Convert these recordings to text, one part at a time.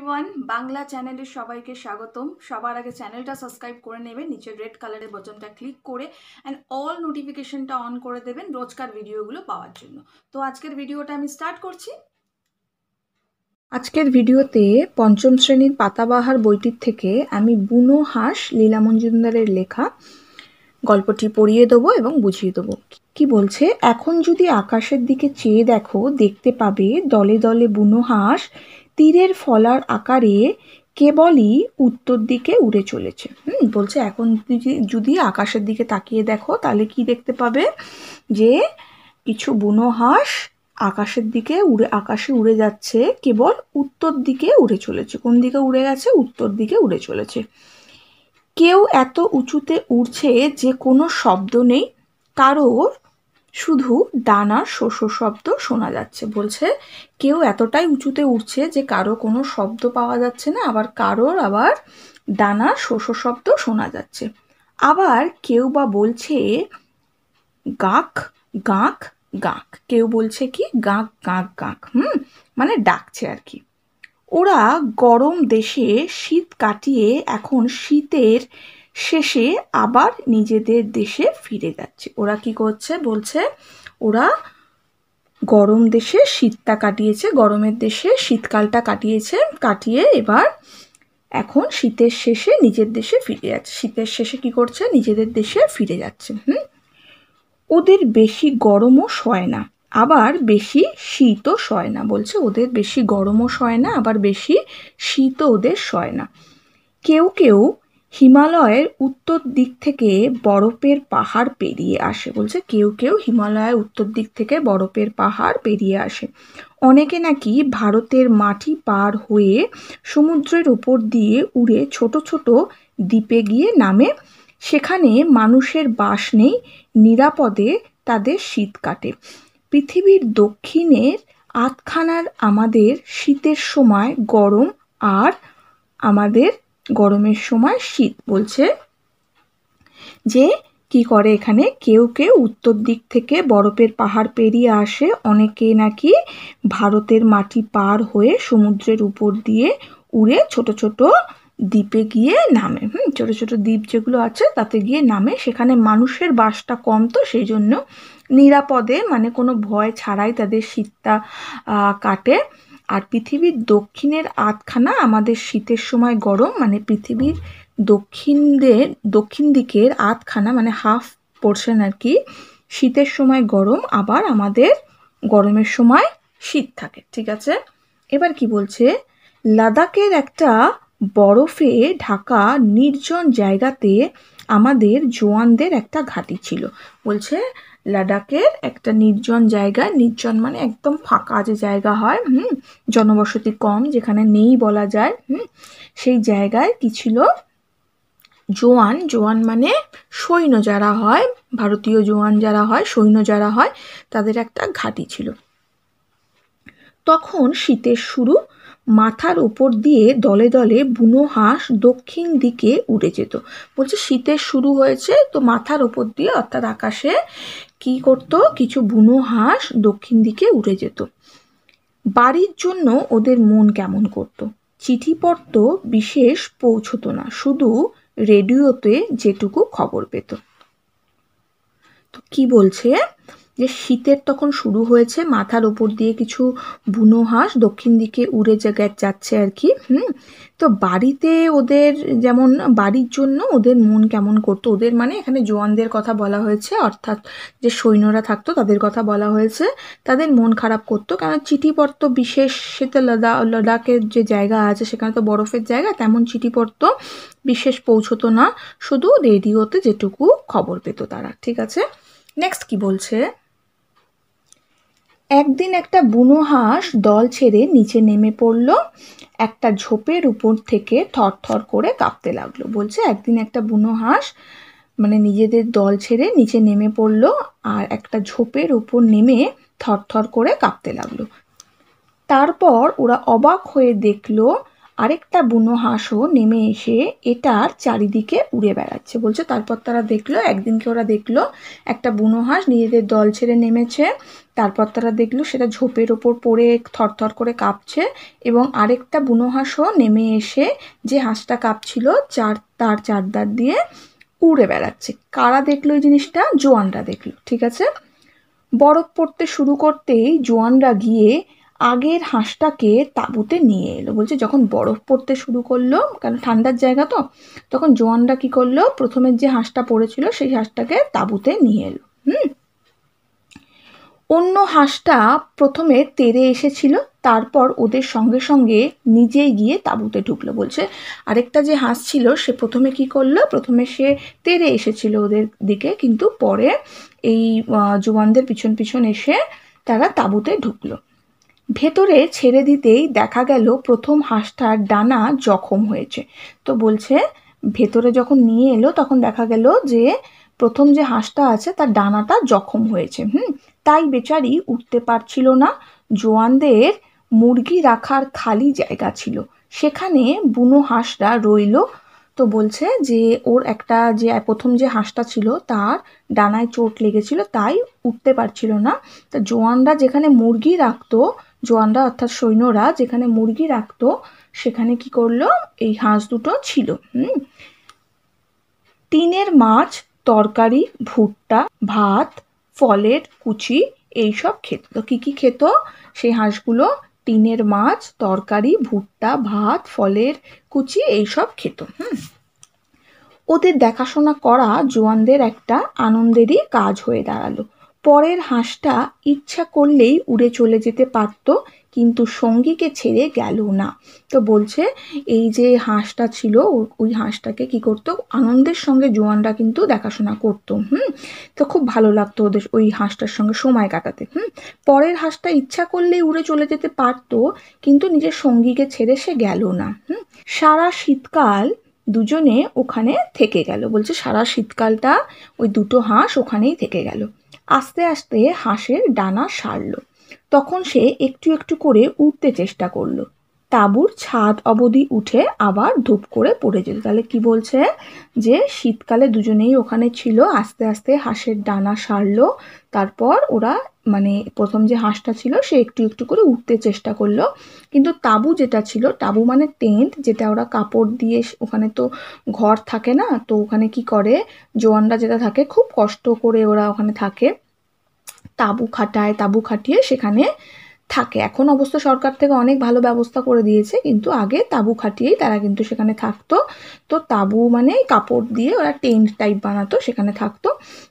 everyone Bangla চ্যানেলে সবাইকে স্বাগতম সবার আগে চ্যানেলটা সাবস্ক্রাইব করে নেবেন নিচে রেড কালারের বটনটা ক্লিক করে অ্যান্ড অল নোটিফিকেশনটা অন করে দেবেন রোজকার ভিডিওগুলো পাওয়ার জন্য তো আজকের ভিডিওটা আমি স্টার্ট করছি আজকের ভিডিওতে পঞ্চম শ্রেণীর পাতাবাহার বইটির থেকে আমি বুনো হাঁস লীলা মঞ্জুমদারের লেখা গল্পটি পড়িয়ে দেবো এবং বুঝিয়ে দেবো কি বলছে এখন যদি আকাশের দিকে চেয়ে দেখো দেখতে পাবে দলে দলে বুনো হাঁস তীরের ফলার আকারে কেবলই উত্তর দিকে উড়ে চলেছে হুম বলছে এখন যদি আকাশের দিকে তাকিয়ে দেখো তাহলে কি দেখতে পাবে যে কিছু বুনো হাঁস আকাশের দিকে উড়ে আকাশে উড়ে যাচ্ছে কেবল উত্তর দিকে উড়ে চলেছে কোন দিকে উড়ে গেছে উত্তর দিকে উড়ে চলেছে কেউ এত উঁচুতে উঠছে যে কোনো শব্দ নেই কারোর শুধু ডানার শোষ শব্দ শোনা যাচ্ছে বলছে কেউ এতটাই উঁচুতে উঠছে যে কারো কোনো শব্দ পাওয়া যাচ্ছে না আবার কারোর আবার ডানার শোষ শব্দ শোনা যাচ্ছে আবার কেউ বা বলছে গাক গাঁক গাঁক কেউ বলছে কি গাঁক গাঁক গাঁক হুম মানে ডাকছে আর কি ওরা গরম দেশে শীত কাটিয়ে এখন শীতের শেষে আবার নিজেদের দেশে ফিরে যাচ্ছে ওরা কি করছে বলছে ওরা গরম দেশে শীতটা কাটিয়েছে গরমের দেশে শীতকালটা কাটিয়েছে কাটিয়ে এবার এখন শীতের শেষে নিজের দেশে ফিরে যাচ্ছে শীতের শেষে কি করছে নিজেদের দেশে ফিরে যাচ্ছে হুম ওদের বেশি গরমও সয় না আবার বেশি শীতও সয় না বলছে ওদের বেশি গরমও সয় না আবার বেশি শীতও ওদের সয় না কেউ কেউ হিমালয়ের উত্তর দিক থেকে বরফের পাহাড় পেরিয়ে আসে বলছে কেউ কেউ হিমালয়ের উত্তর দিক থেকে বরফের পাহাড় পেরিয়ে আসে অনেকে নাকি ভারতের মাটি পার হয়ে সমুদ্রের ওপর দিয়ে উড়ে ছোট ছোট দ্বীপে গিয়ে নামে সেখানে মানুষের বাস নেই নিরাপদে তাদের শীত কাটে পৃথিবীর দক্ষিণের আধখানার আমাদের শীতের সময় গরম আর আমাদের গরমের সময় শীত বলছে যে কি করে এখানে কেউ কেউ উত্তর দিক থেকে বরফের পাহাড় পেরিয়ে আসে অনেকে নাকি ভারতের মাটি পার হয়ে সমুদ্রের উপর দিয়ে উড়ে ছোট ছোট দ্বীপে গিয়ে নামে হুম ছোটো ছোটো দ্বীপ যেগুলো আছে তাতে গিয়ে নামে সেখানে মানুষের বাসটা কম তো সেই জন্য নিরাপদে মানে কোনো ভয় ছাড়াই তাদের শীতটা কাটে আর পৃথিবীর দক্ষিণের আধখানা আমাদের শীতের সময় গরম মানে পৃথিবীর দক্ষিণদের দক্ষিণ দিকের আধখানা মানে হাফ পোর্শন আর কি শীতের সময় গরম আবার আমাদের গরমের সময় শীত থাকে ঠিক আছে এবার কি বলছে লাদাখের একটা বরফে ঢাকা নির্জন জায়গাতে আমাদের জোয়ানদের একটা ঘাঁটি ছিল বলছে লাদাখের একটা নির্জন জায়গা নির্জন মানে একদম ফাঁকা যে জায়গা হয় হুম জনবসতি কম যেখানে নেই বলা যায় হুম সেই জায়গায় কি ছিল জোয়ান জোয়ান মানে সৈন্য যারা হয় ভারতীয় জোয়ান যারা হয় সৈন্য যারা হয় তাদের একটা ঘাঁটি ছিল তখন শীতের শুরু মাথার উপর দিয়ে দলে দলে বুনো হাঁস দক্ষিণ দিকে উড়ে যেত বলছে শীতের শুরু হয়েছে তো মাথার উপর দিয়ে অর্থাৎ আকাশে কি করত কিছু বুনো হাঁস দক্ষিণ দিকে উড়ে যেত বাড়ির জন্য ওদের মন কেমন করত চিঠি পড়ত বিশেষ পৌঁছতো না শুধু রেডিওতে যেটুকু খবর পেত তো কি বলছে যে শীতের তখন শুরু হয়েছে মাথার ওপর দিয়ে কিছু বুনো হাঁস দক্ষিণ দিকে উড়ে জায়গায় যাচ্ছে আর কি হুম তো বাড়িতে ওদের যেমন বাড়ির জন্য ওদের মন কেমন করতো ওদের মানে এখানে জোয়ানদের কথা বলা হয়েছে অর্থাৎ যে সৈন্যরা থাকতো তাদের কথা বলা হয়েছে তাদের মন খারাপ করতো কারণ চিঠিপত্র বিশেষ সেটা লাদা লাদাখের যে জায়গা আছে সেখানে তো বরফের জায়গা তেমন চিঠিপত্র বিশেষ পৌঁছতো না শুধু রেডিওতে যেটুকু খবর পেত তারা ঠিক আছে নেক্সট কি বলছে একদিন একটা বুনো হাঁস দল ছেড়ে নিচে নেমে পড়ল একটা ঝোপের উপর থেকে থরথর করে কাঁপতে লাগলো বলছে একদিন একটা বুনো হাঁস মানে নিজেদের দল ছেড়ে নিচে নেমে পড়ল আর একটা ঝোপের উপর নেমে থরথর করে কাঁপতে লাগলো তারপর ওরা অবাক হয়ে দেখলো আরেকটা বুনো হাঁসও নেমে এসে এটার চারিদিকে উড়ে বেড়াচ্ছে বলছে তারপর তারা দেখলো একদিনকে ওরা দেখলো একটা বুনো হাঁস নিজেদের দল ছেড়ে নেমেছে তারপর তারা দেখলো সেটা ঝোপের ওপর পড়ে থরথর করে কাঁপছে এবং আরেকটা বুনো হাঁসও নেমে এসে যে হাঁসটা কাঁপছিল চার তার চারদার দিয়ে উড়ে বেড়াচ্ছে কারা দেখলো এই জিনিসটা জোয়ানরা দেখলো ঠিক আছে বরফ পড়তে শুরু করতেই জোয়ানরা গিয়ে আগের হাঁসটাকে তাঁবুতে নিয়ে এলো বলছে যখন বরফ পড়তে শুরু করলো কারণ ঠান্ডার জায়গা তো তখন জোয়ানরা কী করলো প্রথমের যে হাঁসটা পড়েছিল সেই হাঁসটাকে তাঁবুতে নিয়ে এলো হুম অন্য হাঁসটা প্রথমে তেরে এসেছিল তারপর ওদের সঙ্গে সঙ্গে নিজেই গিয়ে তাঁবুতে ঢুকলো বলছে আরেকটা যে হাঁস ছিল সে প্রথমে কি করলো প্রথমে সে তেরে এসেছিল ওদের দিকে কিন্তু পরে এই জোয়ানদের পিছন পিছন এসে তারা তাঁবুতে ঢুকলো ভেতরে ছেড়ে দিতেই দেখা গেল প্রথম হাঁসটার ডানা জখম হয়েছে তো বলছে ভেতরে যখন নিয়ে এলো তখন দেখা গেল যে প্রথম যে হাঁসটা আছে তার ডানাটা জখম হয়েছে হুম তাই বেচারি উঠতে পারছিল না জোয়ানদের মুরগি রাখার খালি জায়গা ছিল সেখানে বুনো হাঁসটা রইল তো বলছে যে ওর একটা যে প্রথম যে হাঁসটা ছিল তার ডানায় চোট লেগেছিল তাই উঠতে পারছিল না তা জোয়ানরা যেখানে মুরগি রাখতো জোয়ানরা অর্থাৎ সৈন্যরা যেখানে মুরগি রাখতো সেখানে কি করলো এই হাঁস দুটো ছিল হুম টিনের মাছ তরকারি ভুট্টা ভাত ফলের কুচি এইসব খেত তো কী কী খেত সেই হাঁসগুলো টিনের মাছ তরকারি ভুট্টা ভাত ফলের কুচি এইসব খেত হুম ওদের দেখাশোনা করা জোয়ানদের একটা আনন্দেরই কাজ হয়ে দাঁড়ালো পরের হাঁসটা ইচ্ছা করলেই উড়ে চলে যেতে পারত কিন্তু সঙ্গীকে ছেড়ে গেল না তো বলছে এই যে হাঁসটা ছিল ওই হাঁসটাকে কি করত আনন্দের সঙ্গে জোয়ানরা কিন্তু দেখাশোনা করত হুম তো খুব ভালো লাগতো ওদের ওই হাঁসটার সঙ্গে সময় কাটাতে হুম পরের হাঁসটা ইচ্ছা করলেই উড়ে চলে যেতে পারত কিন্তু নিজের সঙ্গীকে ছেড়ে সে গেল না হুম সারা শীতকাল দুজনে ওখানে থেকে গেল বলছে সারা শীতকালটা ওই দুটো হাঁস ওখানেই থেকে গেল আস্তে আস্তে হাঁসের ডানা সারল তখন সে একটু একটু করে উঠতে চেষ্টা করলো তাঁবুর ছাদ অবধি উঠে আবার ধূপ করে পড়ে যেত তাহলে কি বলছে যে শীতকালে দুজনেই ওখানে ছিল আস্তে আস্তে হাঁসের ডানা সারলো তারপর ওরা মানে প্রথম যে হাঁসটা ছিল সে একটু একটু করে উঠতে চেষ্টা করলো কিন্তু তাবু যেটা ছিল তাবু মানে টেন্ট যেটা ওরা কাপড় দিয়ে ওখানে তো ঘর থাকে না তো ওখানে কি করে জোয়ানরা যেটা থাকে খুব কষ্ট করে ওরা ওখানে থাকে তাবু খাটায় তাবু খাটিয়ে সেখানে থাকে এখন অবশ্য সরকার থেকে অনেক ভালো ব্যবস্থা করে দিয়েছে কিন্তু আগে তাঁবু খাটিয়েই তারা কিন্তু সেখানে থাকতো তো তাঁবু মানে কাপড় দিয়ে ওরা টেন্ট টাইপ বানাতো সেখানে থাকতো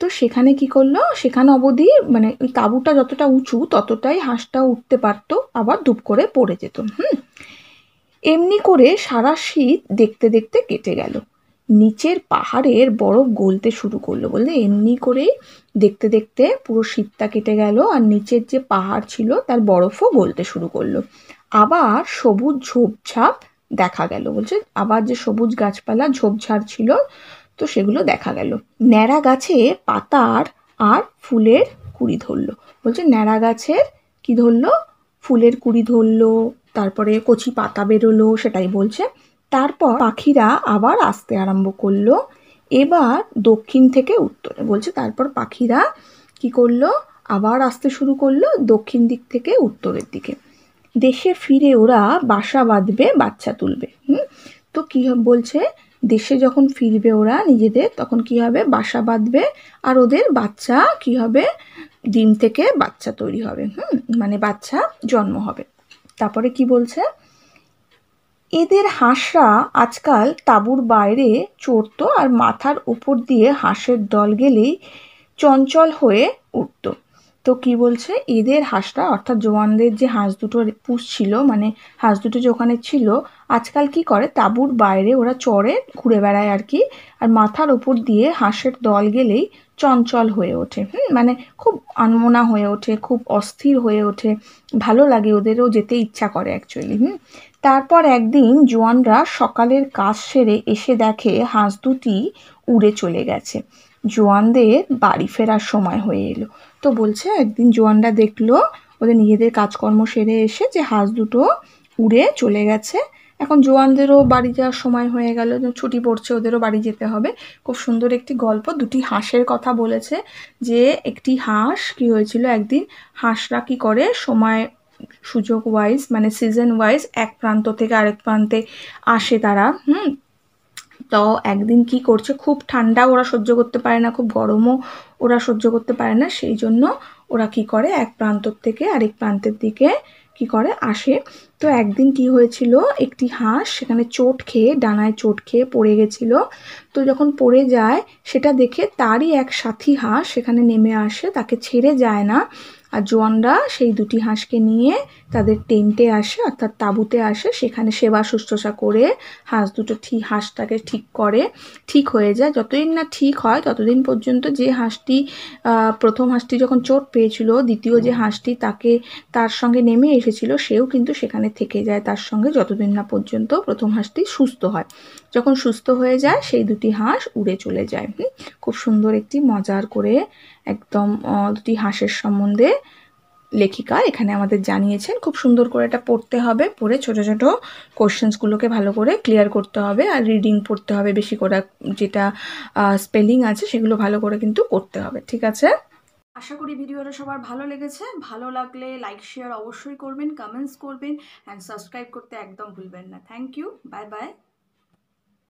তো সেখানে কি করলো সেখানে অবধি মানে তাবুটা তাঁবুটা যতটা উঁচু ততটাই হাঁসটা উঠতে পারতো আবার ডুব করে পড়ে যেত হুম এমনি করে সারা শীত দেখতে দেখতে কেটে গেল নিচের পাহাড়ের বরফ গলতে শুরু করলো বলতে এমনি করেই দেখতে দেখতে পুরো শীতটা কেটে গেল আর নিচের যে পাহাড় ছিল তার বরফও গলতে শুরু করলো আবার সবুজ ঝোপঝাপ দেখা গেল বলছে আবার যে সবুজ গাছপালা ঝোপঝাড় ছিল তো সেগুলো দেখা গেল ন্যাড়া গাছে পাতার আর ফুলের কুড়ি ধরলো বলছে ন্যাড়া গাছের কি ধরলো ফুলের কুড়ি ধরলো তারপরে কচি পাতা বেরোলো সেটাই বলছে তারপর পাখিরা আবার আসতে আরম্ভ করলো এবার দক্ষিণ থেকে উত্তরে বলছে তারপর পাখিরা কি করলো আবার আসতে শুরু করলো দক্ষিণ দিক থেকে উত্তরের দিকে দেশে ফিরে ওরা বাসা বাঁধবে বাচ্চা তুলবে হুম তো কী বলছে দেশে যখন ফিরবে ওরা নিজেদের তখন কি হবে বাসা বাঁধবে আর ওদের বাচ্চা কি হবে ডিম থেকে বাচ্চা তৈরি হবে হুম মানে বাচ্চা জন্ম হবে তারপরে কি বলছে এদের হাঁসরা আজকাল তাঁবুর বাইরে চড়তো আর মাথার উপর দিয়ে হাঁসের দল গেলেই চঞ্চল হয়ে উঠত তো কি বলছে এদের হাঁসটা অর্থাৎ জোয়ানদের যে হাঁস দুটো পুষছিল মানে হাঁস দুটো যে ওখানে ছিল আজকাল কি করে তাঁবুর বাইরে ওরা চড়ে ঘুরে বেড়ায় আর কি আর মাথার উপর দিয়ে হাঁসের দল গেলেই চঞ্চল হয়ে ওঠে হুম মানে খুব আনমনা হয়ে ওঠে খুব অস্থির হয়ে ওঠে ভালো লাগে ওদেরও যেতে ইচ্ছা করে অ্যাকচুয়ালি হুম তারপর একদিন জোয়ানরা সকালের কাজ সেরে এসে দেখে হাঁস দুটি উড়ে চলে গেছে জোয়ানদের বাড়ি ফেরার সময় হয়ে এলো তো বলছে একদিন জোয়ানরা দেখলো ওদের নিজেদের কাজকর্ম সেরে এসে যে হাঁস দুটো উড়ে চলে গেছে এখন জোয়ানদেরও বাড়ি যাওয়ার সময় হয়ে গেল ছুটি পড়ছে ওদেরও বাড়ি যেতে হবে খুব সুন্দর একটি গল্প দুটি হাঁসের কথা বলেছে যে একটি হাঁস কি হয়েছিল একদিন হাঁসরা কি করে সময় সুযোগ ওয়াইজ মানে সিজন ওয়াইজ এক প্রান্ত থেকে আরেক প্রান্তে আসে তারা হুম তো একদিন কি করছে খুব ঠান্ডা ওরা সহ্য করতে পারে না খুব গরমও ওরা সহ্য করতে পারে না সেই জন্য ওরা কি করে এক প্রান্ত থেকে আরেক প্রান্তের দিকে কি করে আসে তো একদিন কি হয়েছিল একটি হাঁস সেখানে চোট খেয়ে ডানায় চোট খেয়ে পড়ে গেছিল তো যখন পড়ে যায় সেটা দেখে তারই এক সাথী হাঁস সেখানে নেমে আসে তাকে ছেড়ে যায় না আর জোয়ানরা সেই দুটি হাঁসকে নিয়ে তাদের টেন্টে আসে অর্থাৎ তাঁবুতে আসে সেখানে সেবা শুশ্রূষা করে হাঁস দুটো ঠিক হাঁসটাকে ঠিক করে ঠিক হয়ে যায় যতদিন না ঠিক হয় ততদিন পর্যন্ত যে হাঁসটি প্রথম হাঁসটি যখন চোট পেয়েছিল দ্বিতীয় যে হাঁসটি তাকে তার সঙ্গে নেমে এসেছিল সেও কিন্তু সেখানে থেকে যায় তার সঙ্গে যতদিন না পর্যন্ত প্রথম হাঁসটি সুস্থ হয় যখন সুস্থ হয়ে যায় সেই দুটি হাঁস উড়ে চলে যায় খুব সুন্দর একটি মজার করে একদম দুটি হাঁসের সম্বন্ধে লেখিকা এখানে আমাদের জানিয়েছেন খুব সুন্দর করে এটা পড়তে হবে পড়ে ছোটো ছোটো কোশ্চেন্সগুলোকে ভালো করে ক্লিয়ার করতে হবে আর রিডিং পড়তে হবে বেশি করে যেটা স্পেলিং আছে সেগুলো ভালো করে কিন্তু করতে হবে ঠিক আছে আশা করি ভিডিওটা সবার ভালো লেগেছে ভালো লাগলে লাইক শেয়ার অবশ্যই করবেন কমেন্টস করবেন অ্যান্ড সাবস্ক্রাইব করতে একদম ভুলবেন না থ্যাংক ইউ বাই বাই